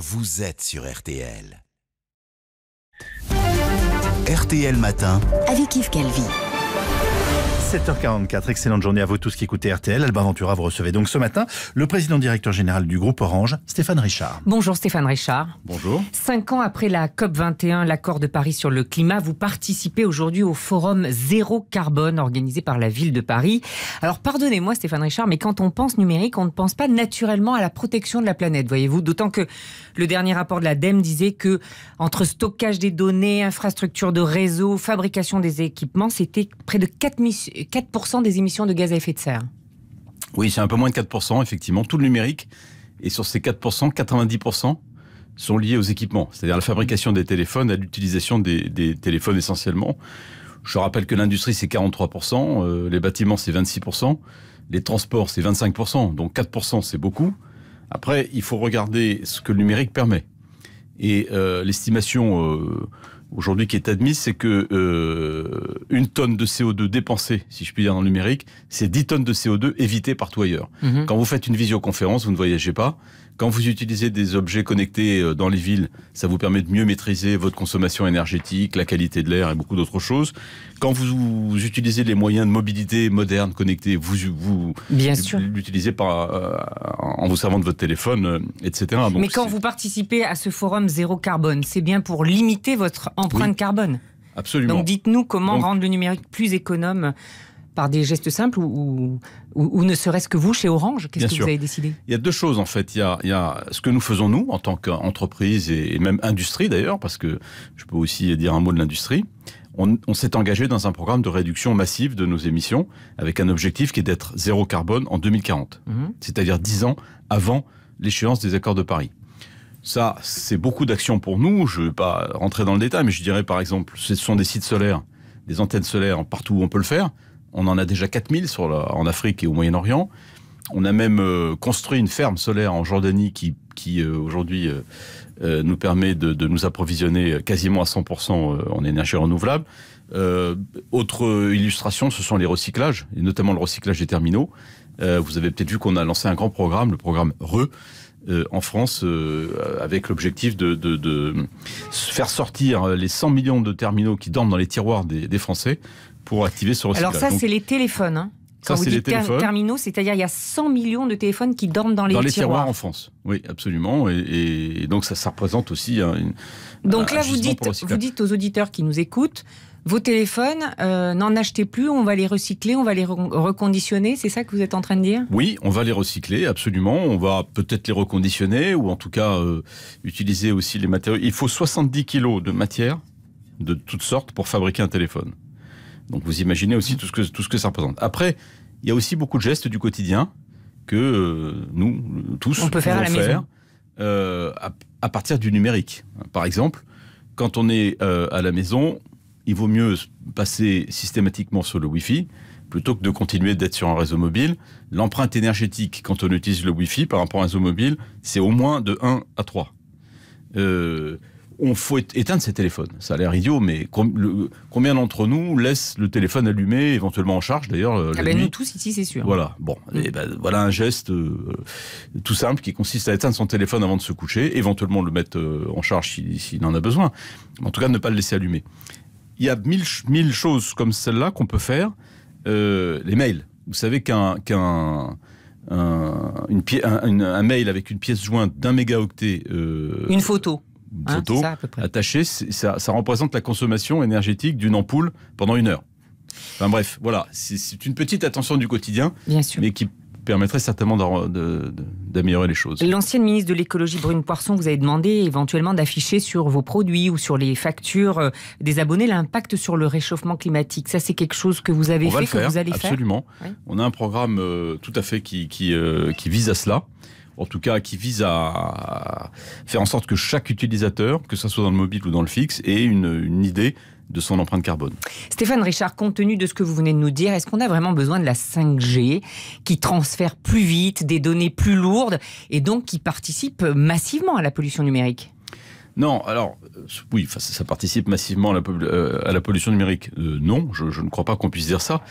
vous êtes sur RTL. RTL Matin. Avec Yves Calvi. 7h44, excellente journée à vous tous qui écoutez RTL. Albin Ventura, vous recevez donc ce matin le président directeur général du groupe Orange, Stéphane Richard. Bonjour Stéphane Richard. Bonjour. Cinq ans après la COP21, l'accord de Paris sur le climat, vous participez aujourd'hui au forum Zéro Carbone organisé par la ville de Paris. Alors pardonnez-moi Stéphane Richard, mais quand on pense numérique, on ne pense pas naturellement à la protection de la planète, voyez-vous. D'autant que le dernier rapport de l'ADEME disait que entre stockage des données, infrastructure de réseau, fabrication des équipements, c'était près de 4 missions 4% des émissions de gaz à effet de serre. Oui, c'est un peu moins de 4%, effectivement, tout le numérique. Et sur ces 4%, 90% sont liés aux équipements, c'est-à-dire la fabrication des téléphones, à l'utilisation des, téléphones essentiellement. Je rappelle que l'industrie, c'est 43%, euh, les bâtiments, c'est 26%, les transports, c'est 25%, donc 4%, c'est beaucoup. Après, il faut regarder ce que le numérique permet. Et euh, l'estimation euh, aujourd'hui qui est admise, c'est que euh, une tonne de CO2 dépensée, si je puis dire dans le numérique, c'est 10 tonnes de CO2 évitées partout ailleurs. Mhm. Quand vous faites une visioconférence, vous ne voyagez pas, quand vous utilisez des objets connectés euh, dans les villes, ça vous permet de mieux maîtriser votre consommation énergétique, la qualité de l'air et beaucoup d'autres choses. Quand vous, utilisez les moyens de mobilité modernes connectés, vous, vous l'utilisez euh, en vous servant de votre téléphone, euh, etc. Mais quand vous participez à ce forum zéro carbone, c'est bien pour limiter votre empreinte carbone. Absolument. Donc dites-nous comment rendre le numérique plus économe par des gestes simples ou, ou, ne serait-ce que vous chez Orange Qu'est-ce que vous avez décidé Il y a deux choses en fait. Il y a, il y a ce que nous faisons nous en tant qu'entreprise et même industrie d'ailleurs, parce que je peux aussi dire un mot de l'industrie. On, s'est engagé dans un programme de réduction massive de nos émissions avec un objectif qui est d'être zéro carbone en 2040, mhm. c'est-à-dire dix ans avant l'échéance des accords de Paris. Ça, c'est beaucoup d'actions pour nous. Je ne vais pas rentrer dans le détail, mais je dirais par exemple, ce sont des sites solaires, des antennes solaires partout où on peut le faire. On en a déjà 4000 sur en Afrique et au Moyen-Orient. On a même euh, construit une ferme solaire en Jordanie qui, euh, aujourd'hui euh, nous permet de, nous approvisionner quasiment à 100% en énergie renouvelable. autre illustration, ce sont les recyclages, et notamment le recyclage des terminaux. vous avez peut-être vu qu'on a lancé un grand programme, le programme RE, en France avec l'objectif de, faire sortir les 100 millions de terminaux qui dorment dans les tiroirs des Français pour activer ce recyclage. Alors ça, c'est les téléphones. Hein. Quand ça, vous dites terminaux, c'est-à-dire il y a 100 millions de téléphones qui dorment dans les tiroirs. Dans les tiroirs. en France, oui, absolument. Et, donc ça, ça, représente aussi euh, une, Donc là, vous dites, vous dites aux auditeurs qui nous écoutent, vos téléphones, euh, n'en achetez plus, on va les recycler, on va les reconditionner, c'est ça que vous êtes en train de dire Oui, on va les recycler, absolument. On va peut-être les reconditionner ou en tout cas euh, utiliser aussi les matériaux. Il faut 70 kilos de matière de toutes sortes pour fabriquer un téléphone. Donc vous imaginez aussi tout ce que, tout ce que ça représente. Après, il y a aussi beaucoup de gestes du quotidien que euh, nous, tous, on peut faire, à, la euh, à, partir du numérique. Par exemple, quand on est euh, à la maison, il vaut mieux passer systématiquement sur le Wi-Fi plutôt que de continuer d'être sur un réseau mobile. L'empreinte énergétique quand on utilise le Wi-Fi par rapport à un réseau mobile, c'est au moins de 1 à 3 on faut éteindre ses téléphones. Ça a l'air idiot, mais combien d'entre nous laissent le téléphone allumé, éventuellement en charge d'ailleurs euh, ah ben, Nous tous ici, c'est sûr. Voilà. Bon, mm. eh ben, voilà un geste euh, tout simple qui consiste à éteindre son téléphone avant de se coucher, éventuellement le mettre euh, en charge s'il en a besoin. En tout cas, ne pas le laisser allumer. Il y a mille, choses comme celle-là qu'on peut faire. les mails. Vous savez qu'un mail avec une pièce jointe d'un mégaoctet. une photo Hein, ça, ça, représente la consommation énergétique d'une ampoule pendant une heure. Enfin bref, voilà, c'est une petite attention du quotidien, mais qui permettrait certainement d'améliorer les choses. L'ancienne ministre de l'écologie Brune Poisson vous avez demandé éventuellement d'afficher sur vos produits ou sur les factures euh, des abonnés l'impact sur le réchauffement climatique. Ça, c'est quelque chose que vous avez fait, que vous allez faire Absolument. On a un programme euh, tout à fait qui, qui, euh, qui vise à cela en tout cas qui vise à faire en sorte que chaque utilisateur, que ce soit dans le mobile ou dans le fixe, ait une, idée de son empreinte carbone. Stéphane Richard, compte tenu de ce que vous venez de nous dire, est-ce qu'on a vraiment besoin de la 5G qui transfère plus vite, des données plus lourdes et donc qui participe massivement à la pollution numérique non, alors euh, oui, ça, participe massivement à la, euh, pollution numérique. Euh, non, je, ne crois pas qu'on puisse dire ça.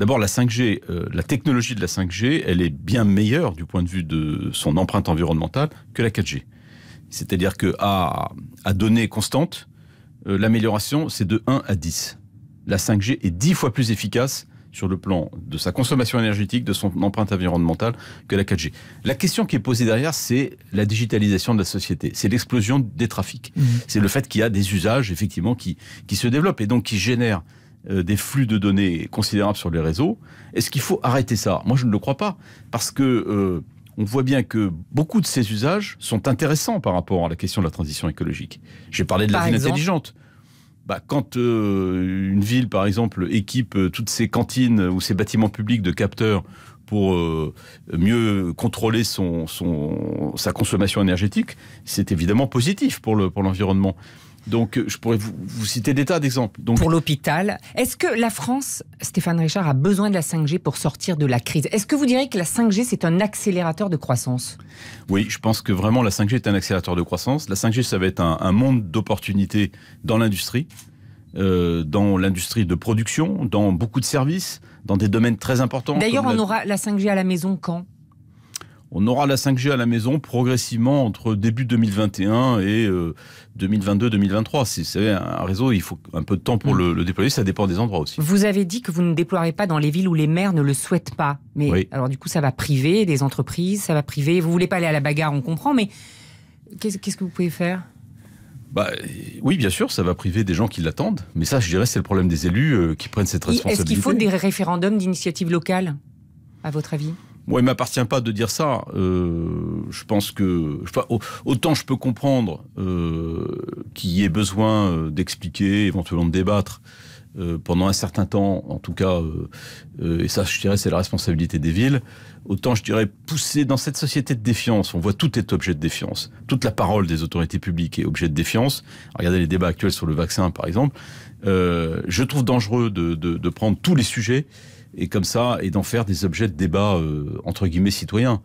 D'abord, la 5G, euh, la technologie de la 5G, elle est bien meilleure du point de vue de son empreinte environnementale que la 4G. C'est-à-dire que à, données constantes, euh, l'amélioration, c'est de 1 à 10. La 5G est 10 fois plus efficace sur le plan de sa consommation énergétique, de son empreinte environnementale que la 4G. La question qui est posée derrière, c'est la digitalisation de la société, c'est l'explosion des trafics, mmh. c'est le fait qu'il y a des usages effectivement qui, qui se développent et donc qui génèrent euh, des flux de données considérables sur les réseaux. Est-ce qu'il faut arrêter ça Moi, je ne le crois pas, parce que euh, on voit bien que beaucoup de ces usages sont intéressants par rapport à la question de la transition écologique. J'ai parlé de la ville intelligente. Bah, quand euh, une ville, par exemple, équipe toutes ses cantines ou ses bâtiments publics de capteurs pour mieux contrôler son, sa consommation énergétique, c'est évidemment positif pour l'environnement. Le, pour donc, euh, je pourrais vous, citer des tas d'exemples. Pour l'hôpital, est-ce que la France, Stéphane Richard, a besoin de la 5G pour sortir de la crise Est-ce que vous direz que la 5G, c'est un accélérateur de croissance Oui, je pense que vraiment la 5G est un accélérateur de croissance. La 5G, ça va être un, monde d'opportunités dans l'industrie, euh, dans l'industrie de production, dans beaucoup de services, dans des domaines très importants. D'ailleurs, on aura la 5G à la maison quand on aura la 5G à la maison progressivement entre début 2021 et 2022-2023. Euh, c'est un réseau, il faut un peu de temps pour mm. le, déployer, ça dépend des endroits aussi. Vous avez dit que vous ne déployerez pas dans les villes où les maires ne le souhaitent pas. Mais alors du coup, ça va priver des entreprises, ça va priver. Vous voulez pas aller à la bagarre, on comprend, mais qu'est-ce que vous pouvez faire bah, oui, bien sûr, ça va priver des gens qui l'attendent. Mais ça, je dirais, c'est le problème des élus euh, qui prennent cette responsabilité. Est-ce qu'il faut des référendums d'initiative locale, à votre avis moi, il m'appartient pas de dire ça. Euh, je pense que autant je peux comprendre euh, qu'il y ait besoin euh, d'expliquer, éventuellement de débattre pendant un certain temps, en tout cas, et ça, je dirais, c'est la responsabilité des villes. Autant je dirais pousser dans cette société de défiance. On voit tout est objet de défiance. Toute la parole des autorités publiques est objet de défiance. Regardez les débats actuels sur le vaccin, par exemple. je trouve dangereux de, de prendre tous les sujets et comme ça, et d'en faire des objets de débat euh, entre guillemets citoyens.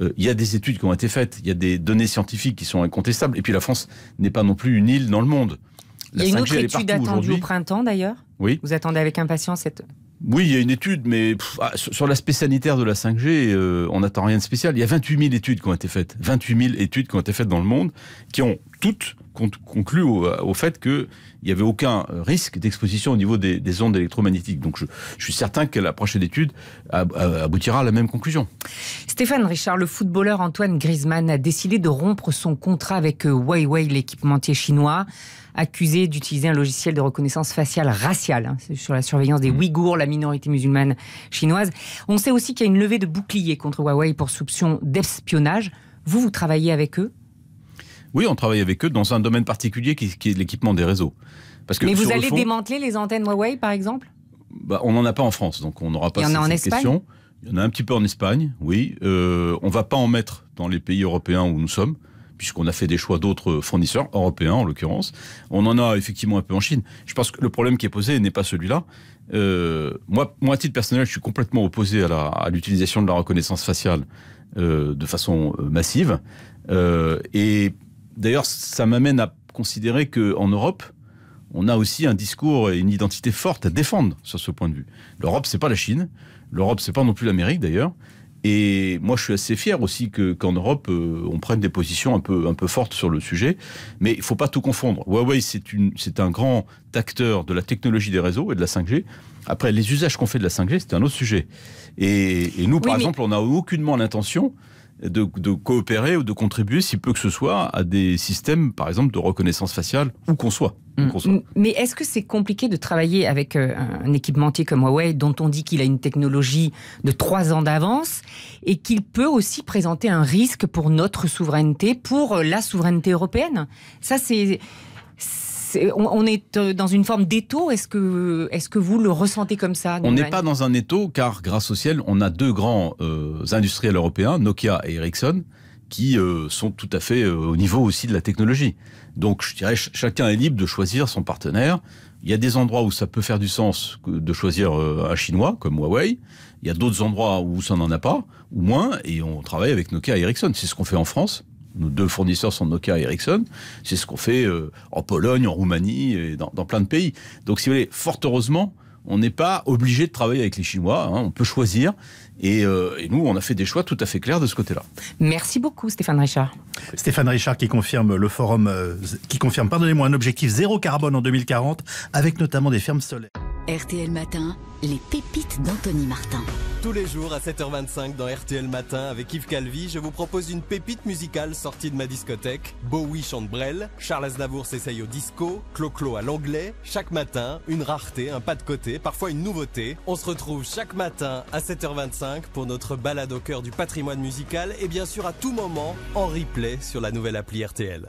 Euh, il y a des études qui ont été faites, il y a des données scientifiques qui sont incontestables, et puis la France n'est pas non plus une île dans le monde. Il y a une autre étude attendue au printemps d'ailleurs. Oui. Vous attendez avec impatience cette. Oui, il y a une étude, mais ah, sur l'aspect sanitaire de la 5G, euh, on n'attend rien de spécial. Il y a 28 000 études qui ont été faites, 28 000 études qui ont été faites dans le monde, qui ont toutes conclut au, fait qu'il n'y avait aucun euh, risque d'exposition au niveau des, ondes électromagnétiques. Donc je, suis certain que la prochaine étude aboutira à la même conclusion. Stéphane Richard, le footballeur Antoine Griezmann a décidé de rompre son contrat avec euh, Huawei, l'équipementier chinois, accusé d'utiliser un logiciel de reconnaissance faciale raciale hein, sur la surveillance des mmh. Ouïghours, la minorité musulmane chinoise. On sait aussi qu'il y a une levée de boucliers contre Huawei pour soupçon d'espionnage. Vous, vous travaillez avec eux oui, on travaille avec eux dans un domaine particulier qui, est l'équipement des réseaux. Parce que Mais vous allez démanteler les antennes Huawei, par exemple bah, On n'en a pas en France, donc on n'aura pas cette, en question. Il y en a un petit peu en Espagne, oui. Euh, on ne va pas en mettre dans les pays européens où nous sommes puisqu'on a fait des choix d'autres fournisseurs, européens en l'occurrence. On en a effectivement un peu en Chine. Je pense que le problème qui est posé n'est pas celui-là. Euh, moi, moi, à titre personnel, je suis complètement opposé à l'utilisation de la reconnaissance faciale euh, de façon massive. et D'ailleurs, ça m'amène à considérer qu'en Europe, on a aussi un discours et une identité forte à défendre sur ce point de vue. L'Europe, c'est pas la Chine. L'Europe, c'est pas non plus l'Amérique, d'ailleurs. Et moi, je suis assez fier aussi qu'en Europe, euh, on prenne des positions un peu, un peu fortes sur le sujet. Mais il faut pas tout confondre. Huawei, c'est un grand acteur de la technologie des réseaux et de la 5G. Après, les usages qu'on fait de la 5G, c'est un autre sujet. Et, nous, par exemple, on n'a aucunement l'intention de, coopérer ou de contribuer, si peu que ce soit, à des systèmes, par exemple, de reconnaissance faciale, où qu'on soit. Mm. Mm. Mais est-ce que c'est compliqué de travailler avec euh, un équipementier comme Huawei, dont on dit qu'il a une technologie de trois ans d'avance et qu'il peut aussi présenter un risque pour notre souveraineté, pour euh, la souveraineté européenne Ça, c'est on, est euh, dans une forme d'étau. Est-ce que, est que vous le ressentez comme ça On n'est pas dans un étau car grâce au ciel, on a deux grands euh, industriels européens, Nokia et Ericsson, qui euh, sont tout à fait au niveau aussi de la technologie. Donc je dirais chacun est libre de choisir son partenaire. Il y a des endroits où ça peut faire du sens de choisir un chinois comme Huawei. Il y a d'autres endroits où ça n'en a pas, ou moins, et on travaille avec Nokia et Ericsson. C'est ce qu'on fait en France nos deux fournisseurs sont Nokia et Ericsson. C'est ce qu'on fait euh, en Pologne, en Roumanie et dans, plein de pays. Donc, si vous voulez, fort heureusement, on n'est pas obligé de travailler avec les Chinois. Hein. on peut choisir. Euh, et, nous, on a fait des choix tout à fait clairs de ce côté-là. Merci beaucoup, Stéphane Richard. Stéphane Richard qui confirme le forum, euh, qui confirme, pardonnez-moi, un objectif zéro carbone en 2040, avec notamment des fermes solaires. RTL Matin, les pépites d'Anthony Martin. Tous les jours à 7h25 dans RTL Matin avec Yves Calvi, je vous propose une pépite musicale sortie de ma discothèque. Bowie chante Brel, Charles Aznavour s'essaye au disco, Clo-Clo à l'anglais. Chaque matin, une rareté, un pas de côté, parfois une nouveauté. On se retrouve chaque matin à 7h25 pour notre balade au cœur du patrimoine musical et bien sûr à tout moment en replay sur la nouvelle appli RTL.